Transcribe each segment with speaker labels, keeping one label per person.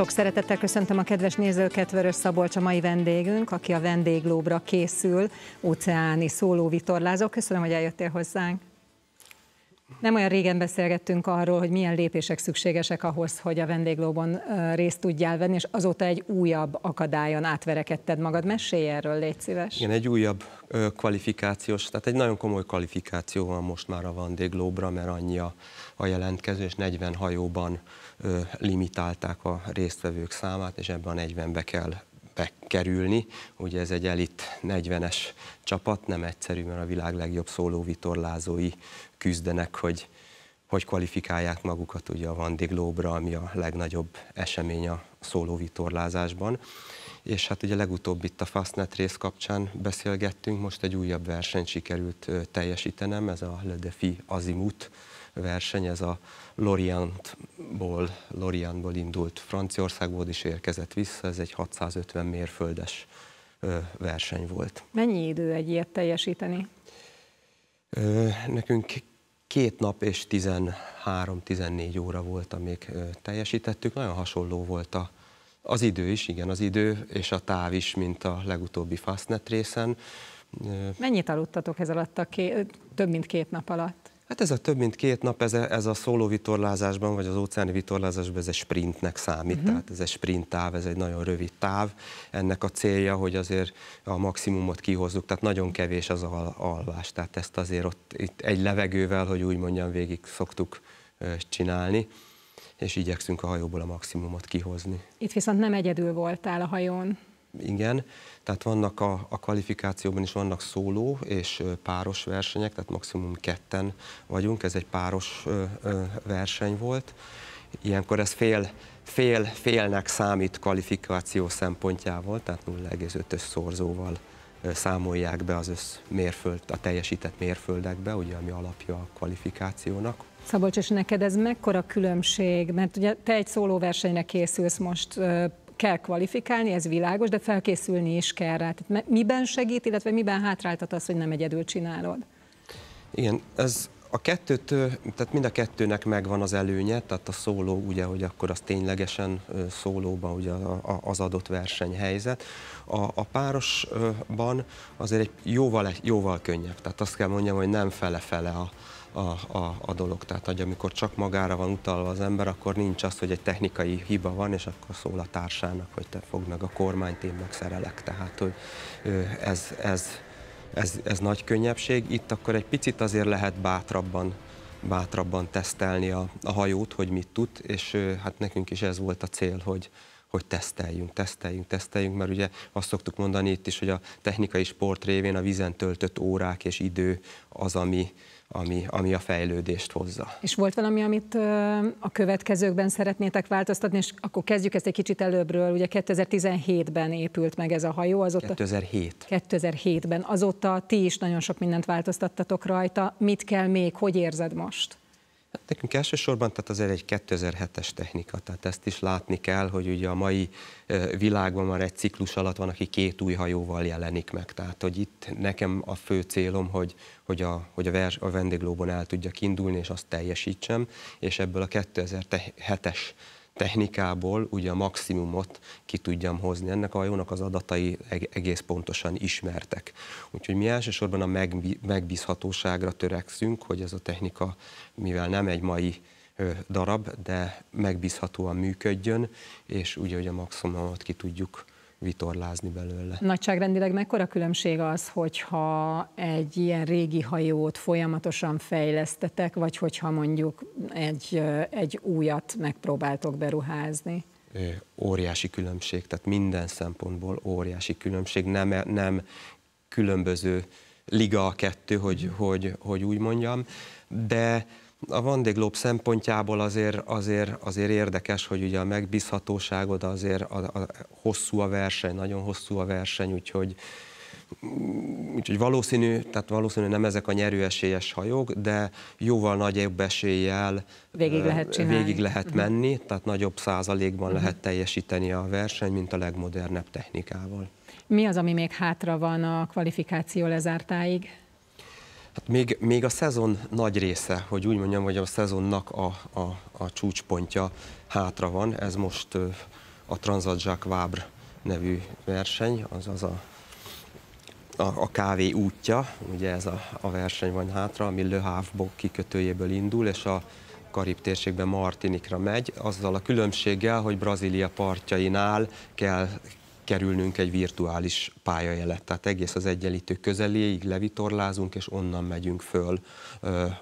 Speaker 1: Sok szeretettel köszöntöm a kedves nézőket, Vörös Szabolcs a mai vendégünk, aki a vendéglóbra készül, óceáni szólóvitorlázó. Köszönöm, hogy eljöttél hozzánk. Nem olyan régen beszélgettünk arról, hogy milyen lépések szükségesek ahhoz, hogy a vendéglóban részt tudjál venni, és azóta egy újabb akadályon átverekedted magad. Mesélj erről, légy szíves. Igen,
Speaker 2: egy újabb kvalifikációs, tehát egy nagyon komoly kvalifikáció van most már a vendéglóbra, mert annyi a, a jelentkező, és 40 hajóban limitálták a résztvevők számát, és ebben a 40-be kell bekerülni. Ugye ez egy elit 40-es csapat, nem egyszerű, mert a világ legjobb szólóvitorlázói küzdenek, hogy hogy kvalifikálják magukat ugye a Van Globe-ra, ami a legnagyobb esemény a szólóvitorlázásban. És hát ugye legutóbb itt a Fastnet rész kapcsán beszélgettünk, most egy újabb verseny sikerült teljesítenem, ez a Le Defi Azimut verseny, ez a Lorientból, Lorientból indult Franciaországból is érkezett vissza, ez egy 650 mérföldes verseny volt.
Speaker 1: Mennyi idő egy ilyet teljesíteni?
Speaker 2: Nekünk két nap és 13-14 óra volt, amíg teljesítettük. Nagyon hasonló volt a, az idő is, igen, az idő és a táv is, mint a legutóbbi Fastnet részen.
Speaker 1: Mennyit aludtatok ez alatt a két több mint két nap alatt?
Speaker 2: Hát ez a több mint két nap, ez a, ez a szóló vitorlázásban, vagy az óceáni vitorlázásban ez egy sprintnek számít, uh-huh. tehát ez egy sprint táv, ez egy nagyon rövid táv. Ennek a célja, hogy azért a maximumot kihozzuk, tehát nagyon kevés az al- alvás, tehát ezt azért ott itt egy levegővel, hogy úgy mondjam, végig szoktuk csinálni és igyekszünk a hajóból a maximumot kihozni.
Speaker 1: Itt viszont nem egyedül voltál a hajón
Speaker 2: igen. Tehát vannak a, a kvalifikációban is vannak szóló és páros versenyek, tehát maximum ketten vagyunk, ez egy páros verseny volt. Ilyenkor ez fél, fél, félnek számít kvalifikáció szempontjából, tehát 0,5-ös szorzóval számolják be az össz mérföld, a teljesített mérföldekbe, ugye, ami alapja a kvalifikációnak.
Speaker 1: Szabolcs, és neked ez mekkora különbség? Mert ugye te egy szólóversenyre készülsz most kell kvalifikálni, ez világos, de felkészülni is kell rá. Tehát miben segít, illetve miben hátráltat az, hogy nem egyedül csinálod?
Speaker 2: Igen, ez a kettőt, tehát mind a kettőnek megvan az előnye, tehát a szóló ugye, hogy akkor az ténylegesen szólóban ugye az adott versenyhelyzet. A, a párosban azért egy jóval, jóval könnyebb, tehát azt kell mondjam, hogy nem fele-fele a, a, a, a dolog. Tehát, hogy amikor csak magára van utalva az ember, akkor nincs az, hogy egy technikai hiba van, és akkor szól a társának, hogy te fogd meg a kormányt, én megszerelek. Tehát, hogy ez, ez, ez, ez nagy könnyebbség. Itt akkor egy picit azért lehet bátrabban bátrabban tesztelni a, a hajót, hogy mit tud, és hát nekünk is ez volt a cél, hogy, hogy teszteljünk, teszteljünk, teszteljünk, mert ugye azt szoktuk mondani itt is, hogy a technikai sport révén a vízen töltött órák és idő az, ami, ami, ami a fejlődést hozza.
Speaker 1: És volt valami, amit a következőkben szeretnétek változtatni, és akkor kezdjük ezt egy kicsit előbbről. Ugye 2017-ben épült meg ez a hajó, azóta...
Speaker 2: 2007.
Speaker 1: 2007-ben. Azóta ti is nagyon sok mindent változtattatok rajta. Mit kell még, hogy érzed most?
Speaker 2: Hát nekünk elsősorban tehát azért egy 2007-es technika, tehát ezt is látni kell, hogy ugye a mai világban már egy ciklus alatt van, aki két új hajóval jelenik meg. Tehát, hogy itt nekem a fő célom, hogy, hogy, a, hogy a, vers, a vendéglóban el tudjak indulni, és azt teljesítsem, és ebből a 2007-es technikából ugye a maximumot ki tudjam hozni. Ennek a hajónak az adatai egész pontosan ismertek. Úgyhogy mi elsősorban a megbízhatóságra törekszünk, hogy ez a technika, mivel nem egy mai darab, de megbízhatóan működjön, és ugye, hogy a maximumot ki tudjuk vitorlázni belőle.
Speaker 1: Nagyságrendileg mekkora különbség az, hogyha egy ilyen régi hajót folyamatosan fejlesztetek, vagy hogyha mondjuk egy, egy újat megpróbáltok beruházni?
Speaker 2: Óriási különbség, tehát minden szempontból óriási különbség, nem, nem különböző liga a kettő, hogy, hogy, hogy úgy mondjam, de a vendéglób szempontjából azért, azért, azért érdekes, hogy ugye a megbízhatóságod azért a, a, a, hosszú a verseny, nagyon hosszú a verseny, úgyhogy, úgyhogy valószínű, tehát valószínű nem ezek a nyerőesélyes hajók, de jóval nagyobb eséllyel
Speaker 1: végig lehet, csinálni. végig lehet mhm. menni,
Speaker 2: uh-huh. tehát nagyobb százalékban uh-huh. lehet teljesíteni a verseny, mint a legmodernebb technikával.
Speaker 1: Mi az, ami még hátra van a kvalifikáció lezártáig?
Speaker 2: Hát még, még a szezon nagy része, hogy úgy mondjam, hogy a szezonnak a, a, a csúcspontja hátra van. Ez most a Transadzsák Vábr nevű verseny, az a, a, a kávé útja, ugye ez a, a verseny van hátra, ami Le Havre kikötőjéből indul, és a Karib térségben Martinikra megy, azzal a különbséggel, hogy Brazília partjainál kell kerülnünk egy virtuális pályajelet, tehát egész az egyenlítő közeléig levitorlázunk, és onnan megyünk föl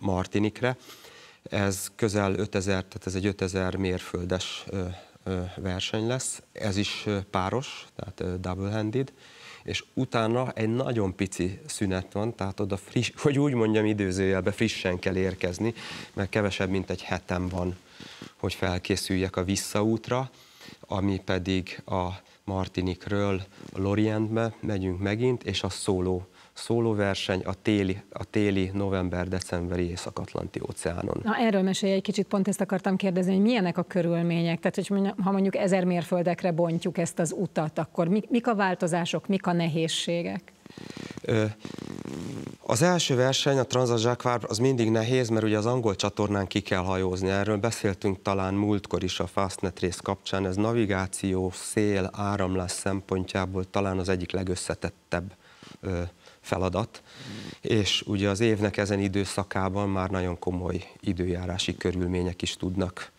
Speaker 2: Martinikre. Ez közel 5000, tehát ez egy 5000 mérföldes verseny lesz, ez is páros, tehát double-handed, és utána egy nagyon pici szünet van, tehát oda friss, hogy úgy mondjam időzőjelbe frissen kell érkezni, mert kevesebb, mint egy hetem van, hogy felkészüljek a visszaútra, ami pedig a Martinikről a Lorientbe, megyünk megint, és a szóló szólóverseny a téli, a téli november-decemberi Észak-Atlanti óceánon. Na
Speaker 1: erről mesélj egy kicsit, pont ezt akartam kérdezni, hogy milyenek a körülmények, tehát hogy ha mondjuk ezer mérföldekre bontjuk ezt az utat, akkor mik, mik a változások, mik a nehézségek?
Speaker 2: Az első verseny, a Transzazsákvár, az mindig nehéz, mert ugye az angol csatornán ki kell hajózni. Erről beszéltünk talán múltkor is a Fastnet rész kapcsán. Ez navigáció, szél, áramlás szempontjából talán az egyik legösszetettebb feladat, és ugye az évnek ezen időszakában már nagyon komoly időjárási körülmények is tudnak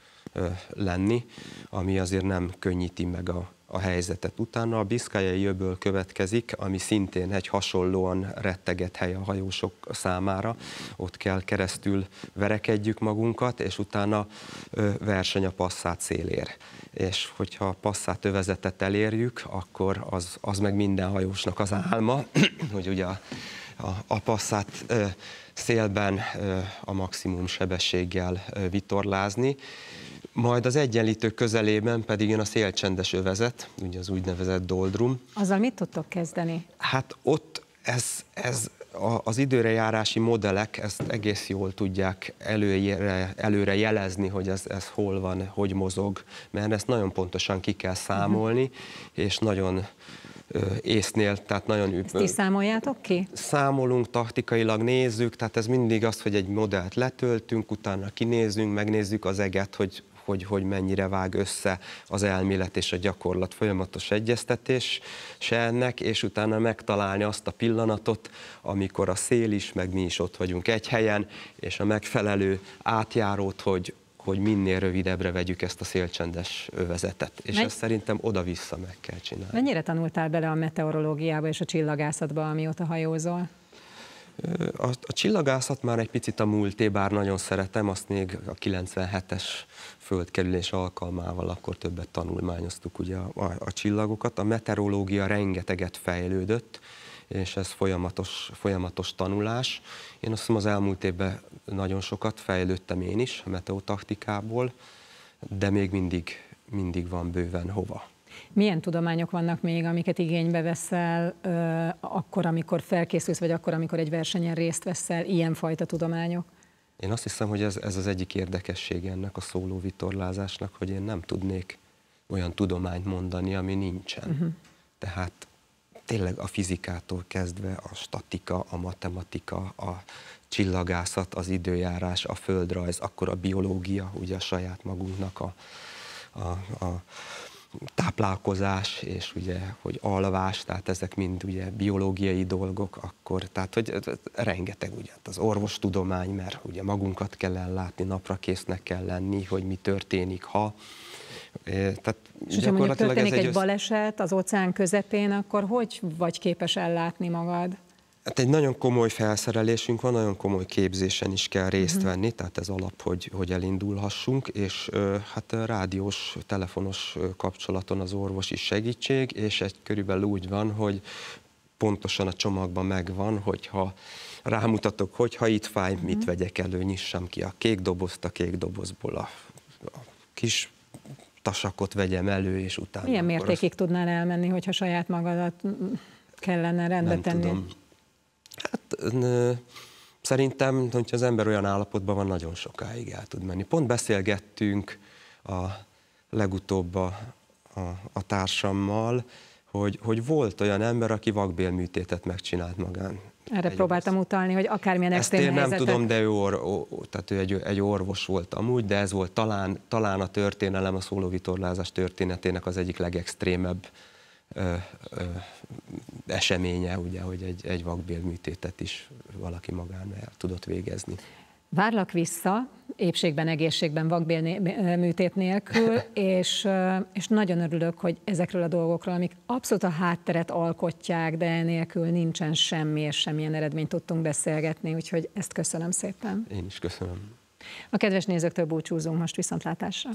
Speaker 2: lenni, ami azért nem könnyíti meg a a helyzetet. Utána a Biszkájai jöböl következik, ami szintén egy hasonlóan retteget hely a hajósok számára. Ott kell keresztül verekedjük magunkat, és utána verseny a passzát szélér. És hogyha a passzát övezetet elérjük, akkor az, az meg minden hajósnak az álma, hogy ugye a, a, a passzát szélben a maximum sebességgel vitorlázni, majd az egyenlítő közelében pedig jön a szélcsendes övezet, ugye az úgynevezett doldrum.
Speaker 1: Azzal mit tudtok kezdeni?
Speaker 2: Hát ott ez, ez a, az időrejárási modellek ezt egész jól tudják előre, előre jelezni, hogy ez, ez hol van, hogy mozog, mert ezt nagyon pontosan ki kell számolni, uh mhm. -huh. és nagyon észnél, tehát nagyon übb. Ezt ti
Speaker 1: számoljátok ki?
Speaker 2: Számolunk, taktikailag nézzük, tehát ez mindig az, hogy egy modellt letöltünk, utána kinézzünk, megnézzük az eget, hogy hogy, hogy mennyire vág össze az elmélet és a gyakorlat folyamatos egyeztetés se ennek, és utána megtalálni azt a pillanatot, amikor a szél is, meg mi is ott vagyunk egy helyen, és a megfelelő átjárót, hogy, hogy minél rövidebbre vegyük ezt a szélcsendes övezetet. És Mennyi... ezt szerintem oda-vissza meg kell csinálni.
Speaker 1: Mennyire tanultál bele a meteorológiába és a csillagászatba, amióta
Speaker 2: hajózol? A, a csillagászat már egy picit a múlté, bár nagyon szeretem, azt még a 97-es földkerülés alkalmával akkor többet tanulmányoztuk ugye a, a, a csillagokat. A meteorológia rengeteget fejlődött, és ez folyamatos, folyamatos tanulás. Én azt hiszem az elmúlt évben nagyon sokat fejlődtem én is a meteotaktikából, de még mindig, mindig van bőven hova.
Speaker 1: Milyen tudományok vannak még, amiket igénybe veszel akkor, amikor felkészülsz, vagy akkor, amikor egy versenyen részt veszel, ilyenfajta tudományok?
Speaker 2: Én azt hiszem, hogy ez, ez az egyik érdekessége ennek a szóló vitorlázásnak, hogy én nem tudnék olyan tudományt mondani, ami nincsen. Uh-huh. Tehát tényleg a fizikától kezdve a statika, a matematika, a csillagászat, az időjárás, a földrajz, akkor a biológia, ugye a saját magunknak a, a, a táplálkozás, és ugye, hogy alvás, tehát ezek mind ugye biológiai dolgok, akkor, tehát hogy rengeteg ugye hát az orvostudomány, mert ugye magunkat kell ellátni, napra késznek kell lenni, hogy mi történik, ha, tehát és hogyha mondjuk történik ez egy, egy
Speaker 1: baleset az óceán közepén, akkor hogy vagy képes ellátni magad?
Speaker 2: Hát egy nagyon komoly felszerelésünk van, nagyon komoly képzésen is kell részt mhm. venni, tehát ez alap, hogy, hogy elindulhassunk, és hát rádiós, telefonos kapcsolaton az orvos is segítség, és egy körülbelül úgy van, hogy pontosan a csomagban megvan, hogyha rámutatok, hogy ha itt fáj, mit mhm. vegyek elő, nyissam ki a kék dobozt, a kék dobozból a, a kis tasakot vegyem elő, és utána. Milyen mértékig
Speaker 1: azt... tudnál elmenni, hogyha saját magadat kellene rendbe Nem tenni? Tudom
Speaker 2: Hát szerintem, hogyha az ember olyan állapotban van, nagyon sokáig el tud menni. Pont beszélgettünk a legutóbb a, a, a társammal, hogy, hogy volt olyan ember, aki vakbélműtétet megcsinált magán.
Speaker 1: Erre egy próbáltam utalni, hogy akármilyen Ezt én nem tudom,
Speaker 2: de ő, or, ó, tehát ő egy, egy orvos volt amúgy, de ez volt talán, talán a történelem, a szólóvitorlázás történetének az egyik legextrémebb ö, ö, eseménye, ugye, hogy egy, egy műtétet is valaki magán el tudott végezni.
Speaker 1: Várlak vissza, épségben, egészségben, műtét nélkül, és, és nagyon örülök, hogy ezekről a dolgokról, amik abszolút a hátteret alkotják, de nélkül nincsen semmi, és semmilyen eredményt tudtunk beszélgetni, úgyhogy ezt köszönöm szépen.
Speaker 2: Én is köszönöm.
Speaker 1: A kedves nézőktől búcsúzunk most viszontlátásra.